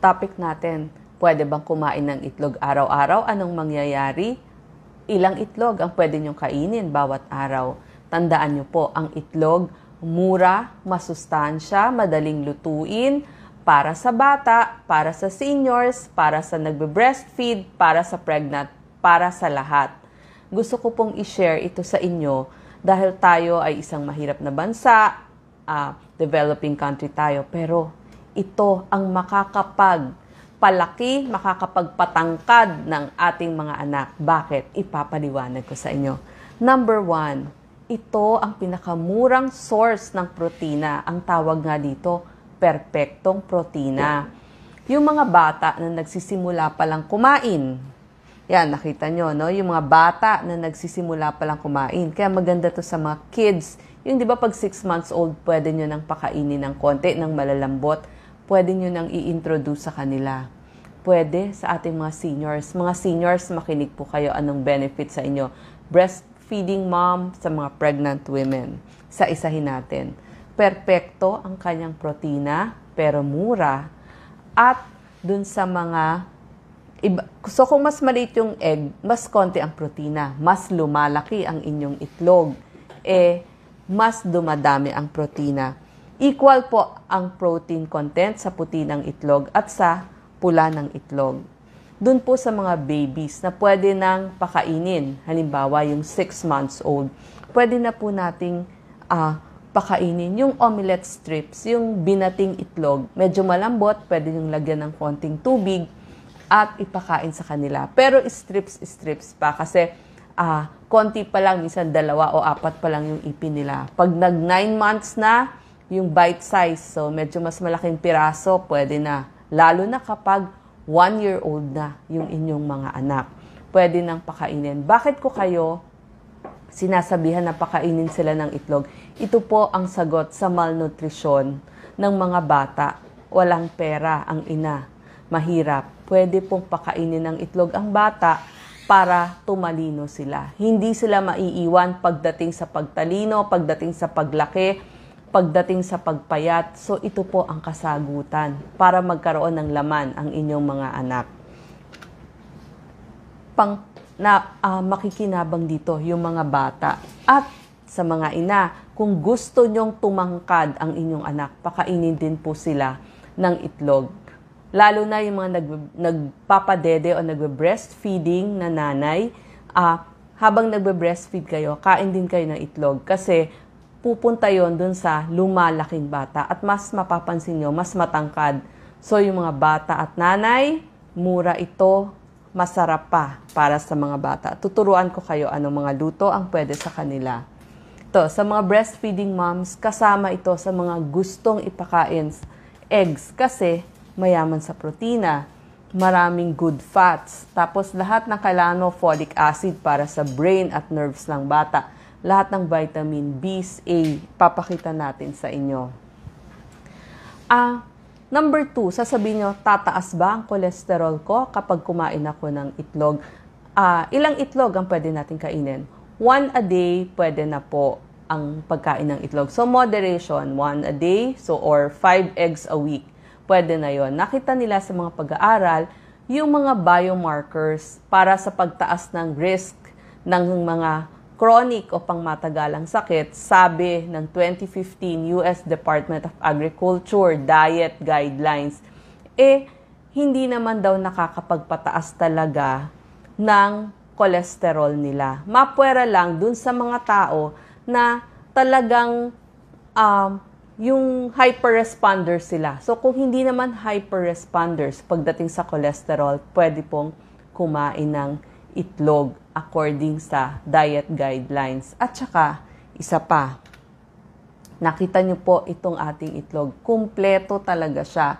topic natin. Pwede bang kumain ng itlog araw-araw? Anong mangyayari? Ilang itlog ang pwede niyong kainin bawat araw? Tandaan niyo po, ang itlog, mura, masustansya, madaling lutuin, para sa bata, para sa seniors, para sa nagbe-breastfeed, para sa pregnant, para sa lahat. Gusto ko pong i-share ito sa inyo dahil tayo ay isang mahirap na bansa, uh, developing country tayo, pero ito ang makakapag palaki, makakapagpatangkad ng ating mga anak. Bakit? Ipapaliwanag ko sa inyo. Number one, ito ang pinakamurang source ng protina. Ang tawag nga dito, perpektong protina. Yung mga bata na nagsisimula pa lang kumain, yan, nakita nyo, no? Yung mga bata na nagsisimula pa lang kumain. Kaya maganda to sa mga kids. Yung di ba pag 6 months old, pwede nyo nang pakainin ng konti, ng malalambot pwede nyo nang i-introduce sa kanila. Pwede sa ating mga seniors. Mga seniors, makinig po kayo anong benefit sa inyo. Breastfeeding mom sa mga pregnant women. Sa isahin natin. Perpekto ang kanyang protina, pero mura. At dun sa mga iba, so kung mas maliit yung egg, mas konti ang protina, mas lumalaki ang inyong itlog, eh mas dumadami ang protina Equal po ang protein content sa puti ng itlog at sa pula ng itlog. Doon po sa mga babies na pwede nang pakainin, halimbawa yung 6 months old, pwede na po nating uh, pakainin yung omelette strips, yung binating itlog. Medyo malambot, pwede yung lagyan ng konting tubig at ipakain sa kanila. Pero strips-strips pa kasi uh, konti pa lang, minsan dalawa o apat pa lang yung ipin nila. Pag nag 9 months na, yung bite size. So, medyo mas malaking piraso, pwede na. Lalo na kapag one-year-old na yung inyong mga anak. Pwede nang pakainin. Bakit ko kayo sinasabihan na pakainin sila ng itlog? Ito po ang sagot sa malnutrisyon ng mga bata. Walang pera ang ina. Mahirap. Pwede pong pakainin ng itlog ang bata para tumalino sila. Hindi sila maiiwan pagdating sa pagtalino, pagdating sa paglaki, pagdating sa pagpayat. So ito po ang kasagutan para magkaroon ng laman ang inyong mga anak. Pang na uh, makikinabang dito yung mga bata at sa mga ina kung gusto nyong tumangkad ang inyong anak pakainin din po sila ng itlog lalo na yung mga nag, nagpapadede o nagbe-breastfeeding na nanay uh, habang nagbe-breastfeed kayo kain din kayo ng itlog kasi pupunta yon dun sa lumalaking bata. At mas mapapansin nyo, mas matangkad. So yung mga bata at nanay, mura ito, masarap pa para sa mga bata. Tuturuan ko kayo anong mga luto ang pwede sa kanila. To sa mga breastfeeding moms, kasama ito sa mga gustong ipakain eggs kasi mayaman sa protina, maraming good fats, tapos lahat ng kailangan folic acid para sa brain at nerves ng bata lahat ng vitamin B, A, papakita natin sa inyo. Ah, number two, sasabihin nyo, tataas ba ang kolesterol ko kapag kumain ako ng itlog? Ah, ilang itlog ang pwede natin kainin? One a day, pwede na po ang pagkain ng itlog. So, moderation, one a day, so or five eggs a week. Pwede na yon. Nakita nila sa mga pag-aaral, yung mga biomarkers para sa pagtaas ng risk ng mga chronic o pangmatagalang sakit, sabi ng 2015 US Department of Agriculture Diet Guidelines, eh, hindi naman daw nakakapagpataas talaga ng kolesterol nila. Mapwera lang dun sa mga tao na talagang um, yung hyper-responders sila. So kung hindi naman hyper-responders pagdating sa kolesterol, pwede pong kumain ng itlog according sa diet guidelines. At saka, isa pa, nakita nyo po itong ating itlog. Kumpleto talaga siya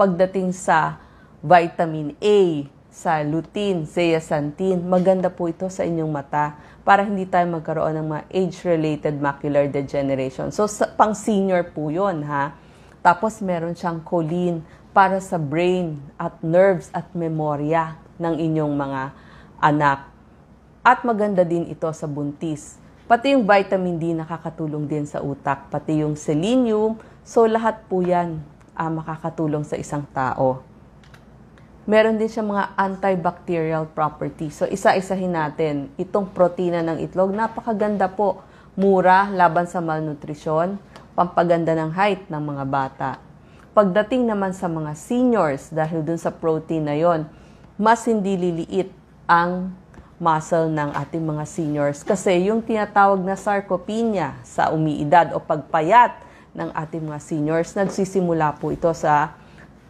pagdating sa vitamin A, sa lutein, zeaxanthin. Maganda po ito sa inyong mata para hindi tayo magkaroon ng mga age-related macular degeneration. So, sa, pang senior po yun, ha? Tapos, meron siyang choline para sa brain at nerves at memorya ng inyong mga anak. At maganda din ito sa buntis. Pati yung vitamin D nakakatulong din sa utak, pati yung selenium. So lahat po yan uh, makakatulong sa isang tao. Meron din siya mga antibacterial property. So isa-isahin natin. Itong protina ng itlog, napakaganda po. Mura laban sa malnutrisyon, pampaganda ng height ng mga bata. Pagdating naman sa mga seniors, dahil dun sa protein na yon, mas hindi liliit ang muscle ng ating mga seniors kasi yung tinatawag na sarcopenia sa umiidad o pagpayat ng ating mga seniors nagsisimula po ito sa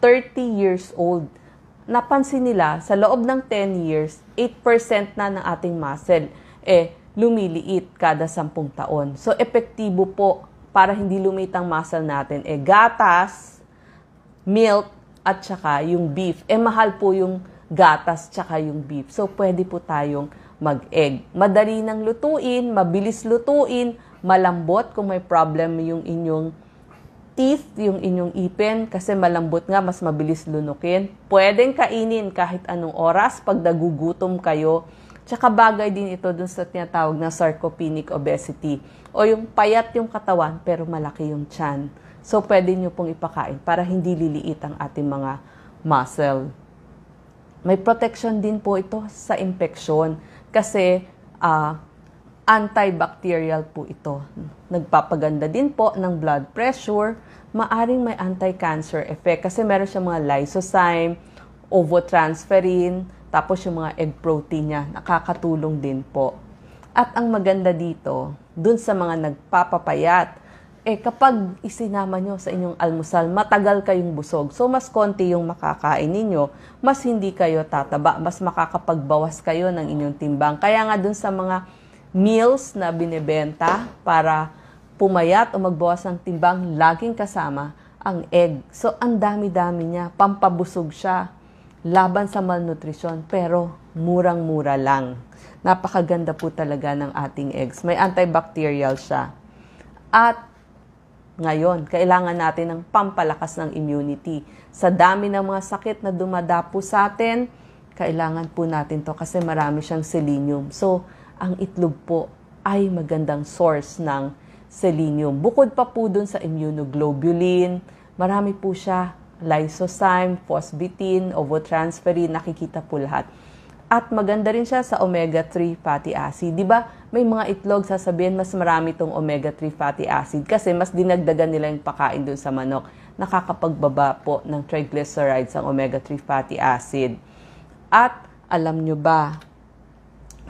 30 years old. Napansin nila sa loob ng 10 years, 8% na ng ating muscle eh lumiliit kada 10 taon. So epektibo po para hindi lumitang muscle natin eh gatas, milk at saka yung beef. Eh mahal po yung gatas tsaka yung beef. So, pwede po tayong mag-egg. Madali nang lutuin, mabilis lutuin, malambot kung may problem yung inyong teeth, yung inyong ipin, kasi malambot nga, mas mabilis lunukin. Pwedeng kainin kahit anong oras pag nagugutom kayo. Tsaka bagay din ito dun sa tinatawag na sarcopenic obesity o yung payat yung katawan pero malaki yung chan. So, pwede nyo pong ipakain para hindi liliit ang ating mga muscle. May protection din po ito sa infection kasi uh, antibacterial po ito. Nagpapaganda din po ng blood pressure, maaring may anti-cancer effect kasi meron siyang mga lysozyme, ovotransferin, tapos yung mga egg protein niya, nakakatulong din po. At ang maganda dito, dun sa mga nagpapapayat, eh kapag isinama nyo sa inyong almusal, matagal kayong busog. So mas konti yung makakain ninyo, mas hindi kayo tataba, mas makakapagbawas kayo ng inyong timbang. Kaya nga dun sa mga meals na binebenta para pumayat o magbawas ng timbang, laging kasama ang egg. So ang dami-dami niya, pampabusog siya laban sa malnutrisyon, pero murang-mura lang. Napakaganda po talaga ng ating eggs. May antibacterial siya. At ngayon, kailangan natin ng pampalakas ng immunity. Sa dami ng mga sakit na dumadapo sa atin, kailangan po natin to kasi marami siyang selenium. So, ang itlog po ay magandang source ng selenium. Bukod pa po dun sa immunoglobulin, marami po siya lysozyme, phosphatin, ovotransferin, nakikita po lahat. At maganda rin siya sa omega-3 fatty acid. 'Di ba? may mga itlog sasabihin mas marami tong omega-3 fatty acid kasi mas dinagdagan nila yung pakain dun sa manok. Nakakapagbaba po ng triglycerides ang omega-3 fatty acid. At alam nyo ba,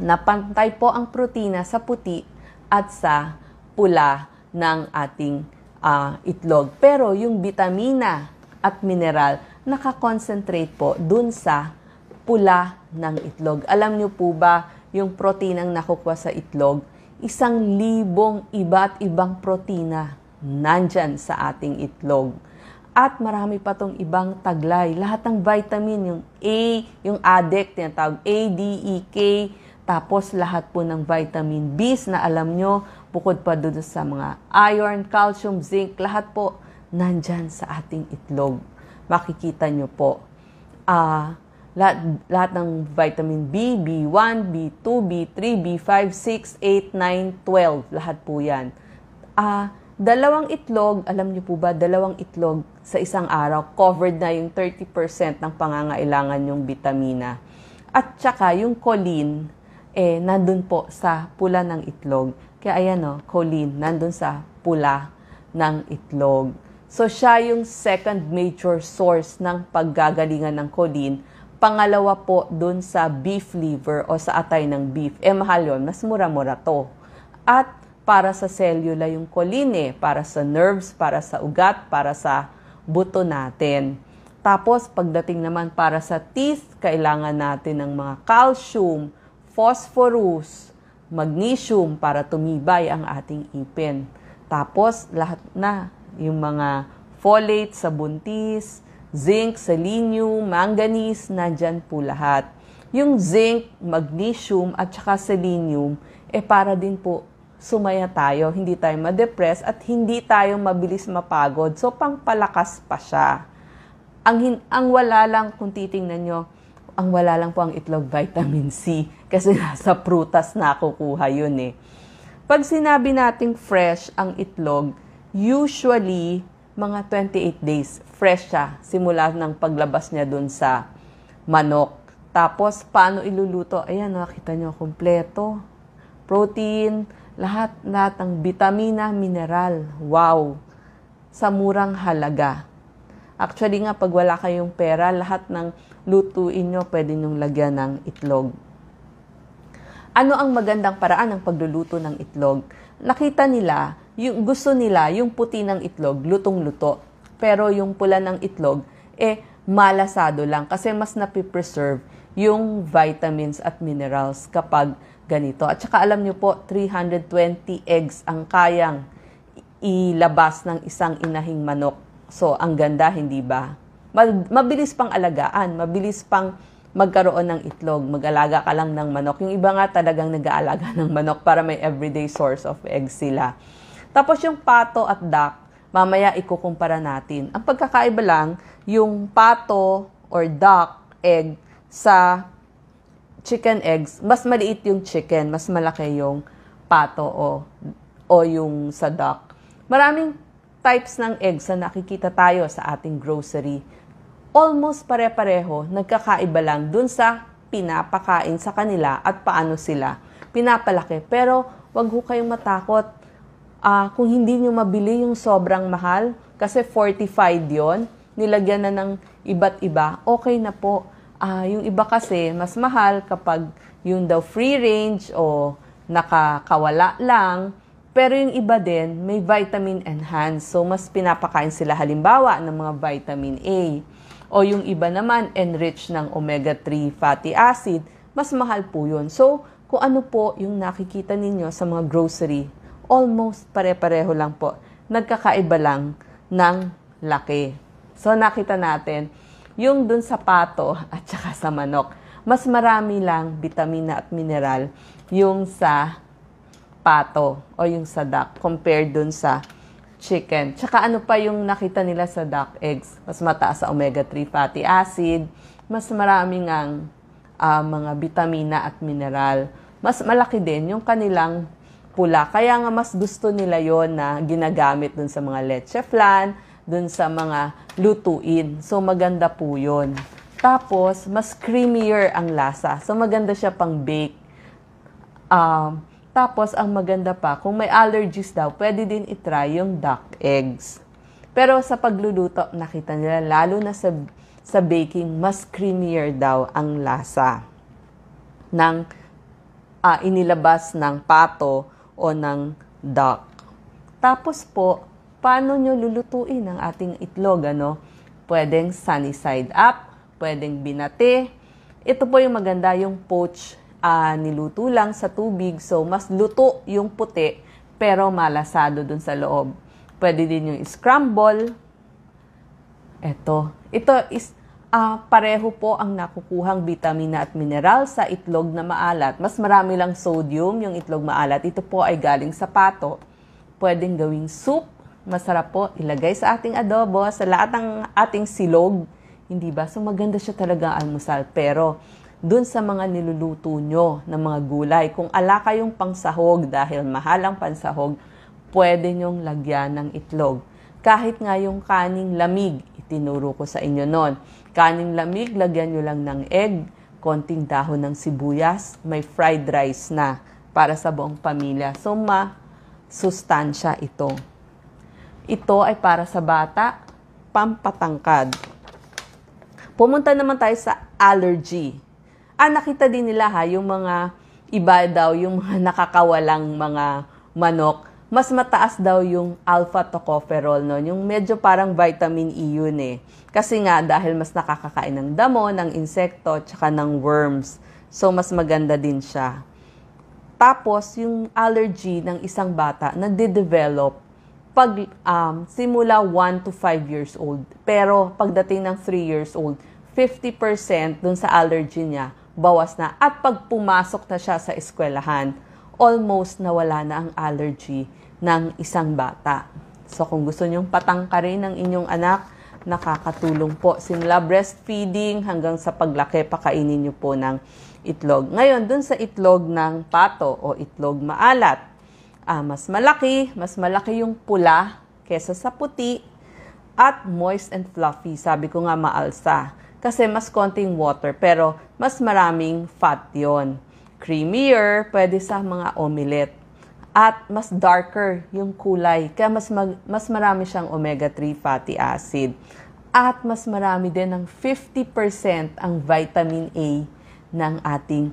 napantay po ang protina sa puti at sa pula ng ating uh, itlog. Pero yung vitamina at mineral, nakakonsentrate po dun sa pula ng itlog. Alam nyo po ba yung protinang nakukuha sa itlog, isang libong iba't ibang protina nandyan sa ating itlog. At marami pa tong ibang taglay. Lahat ng vitamin, yung A, yung ADEC, tinatawag A, D, E, K, tapos lahat po ng vitamin Bs na alam nyo, bukod pa doon sa mga iron, calcium, zinc, lahat po nandyan sa ating itlog. Makikita nyo po. Ah, uh, lahat, lahat ng vitamin B, B1, B2, B3, B5, 6, 8, 9, 12. Lahat po yan. Ah, uh, dalawang itlog, alam niyo po ba, dalawang itlog sa isang araw, covered na yung 30% ng pangangailangan yung vitamina. At saka yung choline, eh, nandun po sa pula ng itlog. Kaya ayan o, oh, choline, nandun sa pula ng itlog. So siya yung second major source ng paggagalingan ng choline Pangalawa po, doon sa beef liver o sa atay ng beef. Eh, mahal yun. Mas mura-mura to. At para sa cellula yung choline, para sa nerves, para sa ugat, para sa buto natin. Tapos, pagdating naman para sa teeth, kailangan natin ng mga calcium, phosphorus, magnesium para tumibay ang ating ipin. Tapos, lahat na yung mga folate sa buntis, zinc, selenium, manganese, nandyan po lahat. Yung zinc, magnesium, at saka selenium, eh para din po sumaya tayo, hindi tayo ma-depress at hindi tayo mabilis mapagod. So, pangpalakas pa siya. Ang, hin- ang wala lang, kung titingnan nyo, ang wala lang po ang itlog vitamin C kasi nasa prutas na kukuha yun eh. Pag sinabi nating fresh ang itlog, usually mga 28 days. Fresh siya simula ng paglabas niya dun sa manok. Tapos, paano iluluto? Ayan, nakita nyo, kompleto. Protein, lahat, lahat ang vitamina, mineral. Wow! Sa murang halaga. Actually nga, pag wala kayong pera, lahat ng lutuin nyo, pwede nyong lagyan ng itlog. Ano ang magandang paraan ng pagluluto ng itlog? Nakita nila yung gusto nila yung puti ng itlog, lutong-luto. Pero yung pula ng itlog, eh, malasado lang kasi mas napipreserve yung vitamins at minerals kapag ganito. At saka alam nyo po, 320 eggs ang kayang ilabas ng isang inahing manok. So, ang ganda, hindi ba? Mabilis pang alagaan, mabilis pang magkaroon ng itlog, mag-alaga ka lang ng manok. Yung iba nga talagang nag-aalaga ng manok para may everyday source of eggs sila. Tapos yung pato at duck, mamaya ikukumpara natin. Ang pagkakaiba lang, yung pato or duck egg sa chicken eggs, mas maliit yung chicken, mas malaki yung pato o, o yung sa duck. Maraming types ng eggs na nakikita tayo sa ating grocery. Almost pare-pareho, nagkakaiba lang dun sa pinapakain sa kanila at paano sila pinapalaki. Pero wag ho kayong matakot uh, kung hindi nyo mabili yung sobrang mahal, kasi fortified yon nilagyan na ng iba't iba, okay na po. Uh, yung iba kasi, mas mahal kapag yung daw free range o nakakawala lang. Pero yung iba din, may vitamin enhanced. So, mas pinapakain sila halimbawa ng mga vitamin A. O yung iba naman, enriched ng omega-3 fatty acid. Mas mahal po yun. So, kung ano po yung nakikita ninyo sa mga grocery almost pare-pareho lang po. Nagkakaiba lang ng laki. So nakita natin, yung dun sa pato at saka sa manok, mas marami lang vitamina at mineral yung sa pato o yung sa duck compared dun sa chicken. Tsaka ano pa yung nakita nila sa duck eggs? Mas mataas sa omega-3 fatty acid, mas maraming ang uh, mga vitamina at mineral. Mas malaki din yung kanilang pula. Kaya nga mas gusto nila yon na ginagamit dun sa mga leche flan, dun sa mga lutuin. So maganda po yon. Tapos, mas creamier ang lasa. So maganda siya pang bake. Um, tapos, ang maganda pa, kung may allergies daw, pwede din itry yung duck eggs. Pero sa pagluluto, nakita nila, lalo na sa, sa baking, mas creamier daw ang lasa ng uh, inilabas ng pato o ng duck. Tapos po, paano nyo lulutuin ang ating itlog? Ano? Pwedeng sunny side up, pwedeng binate. Ito po yung maganda, yung poach uh, niluto lang sa tubig. So, mas luto yung puti pero malasado dun sa loob. Pwede din yung scramble. Ito. Ito is uh, pareho po ang nakukuhang bitamina at mineral sa itlog na maalat. Mas marami lang sodium yung itlog maalat. Ito po ay galing sa pato. Pwedeng gawing soup. Masarap po ilagay sa ating adobo, sa lahat ng ating silog. Hindi ba? So maganda siya talaga almusal. Pero dun sa mga niluluto nyo ng mga gulay, kung ala kayong pangsahog dahil mahal ang pansahog, pwede nyong lagyan ng itlog. Kahit nga yung kaning lamig, tinuro ko sa inyo noon. Kaning lamig, lagyan nyo lang ng egg, konting dahon ng sibuyas, may fried rice na para sa buong pamilya. So, ma, sustansya ito. Ito ay para sa bata, pampatangkad. Pumunta naman tayo sa allergy. Ah, nakita din nila ha, yung mga iba daw, yung mga nakakawalang mga manok mas mataas daw yung alpha tocopherol noon, yung medyo parang vitamin E yun eh. Kasi nga dahil mas nakakakain ng damo, ng insekto, tsaka ng worms. So mas maganda din siya. Tapos yung allergy ng isang bata na de-develop pag um, simula 1 to 5 years old. Pero pagdating ng 3 years old, 50% dun sa allergy niya bawas na. At pag pumasok na siya sa eskwelahan, almost nawala na ang allergy ng isang bata. So kung gusto nyong patangkarin ang inyong anak, nakakatulong po. Simula breastfeeding hanggang sa paglaki, pakainin nyo po ng itlog. Ngayon, dun sa itlog ng pato o itlog maalat, ah, mas malaki, mas malaki yung pula kesa sa puti at moist and fluffy. Sabi ko nga maalsa kasi mas konting water pero mas maraming fat yon creamier, pwede sa mga omelette. At mas darker yung kulay, kaya mas, mag, mas marami siyang omega-3 fatty acid. At mas marami din ng 50% ang vitamin A ng ating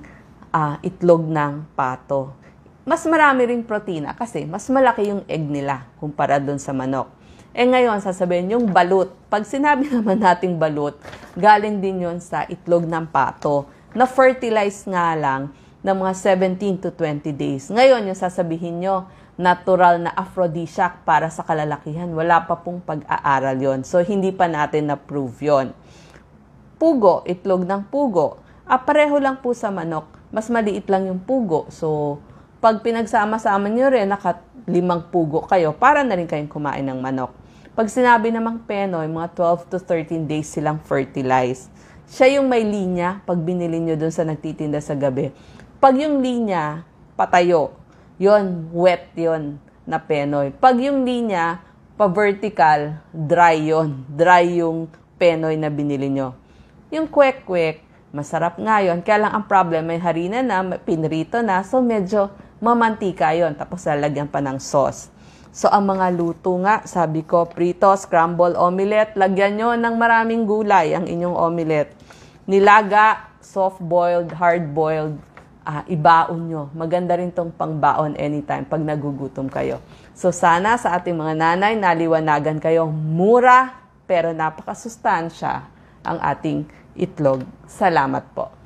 uh, itlog ng pato. Mas marami rin protina kasi mas malaki yung egg nila kumpara doon sa manok. Eh ngayon, sasabihin yung balut. Pag sinabi naman nating balut, galing din yon sa itlog ng pato na fertilize nga lang ng mga 17 to 20 days. Ngayon, yung sasabihin nyo, natural na aphrodisiac para sa kalalakihan. Wala pa pong pag-aaral yon So, hindi pa natin na-prove yon Pugo, itlog ng pugo. Ah, pareho lang po sa manok. Mas maliit lang yung pugo. So, pag pinagsama-sama nyo rin, nakalimang pugo kayo para na rin kayong kumain ng manok. Pag sinabi namang Penoy, mga 12 to 13 days silang fertilize. Siya yung may linya pag binili nyo dun sa nagtitinda sa gabi. Pag yung linya, patayo. Yon, wet yon na penoy. Pag yung linya, pa-vertical, dry yon. Dry yung penoy na binili nyo. Yung quick quick, masarap nga yon. Kaya lang ang problem, may harina na, may pinrito na, so medyo mamantika yon. Tapos lalagyan pa ng sauce. So, ang mga luto nga, sabi ko, prito, scramble, omelette, lagyan nyo ng maraming gulay ang inyong omelette. Nilaga, soft-boiled, hard-boiled, uh, ibaon nyo. Maganda rin tong pangbaon anytime pag nagugutom kayo. So sana sa ating mga nanay, naliwanagan kayo, mura pero napakasustansya ang ating itlog. Salamat po.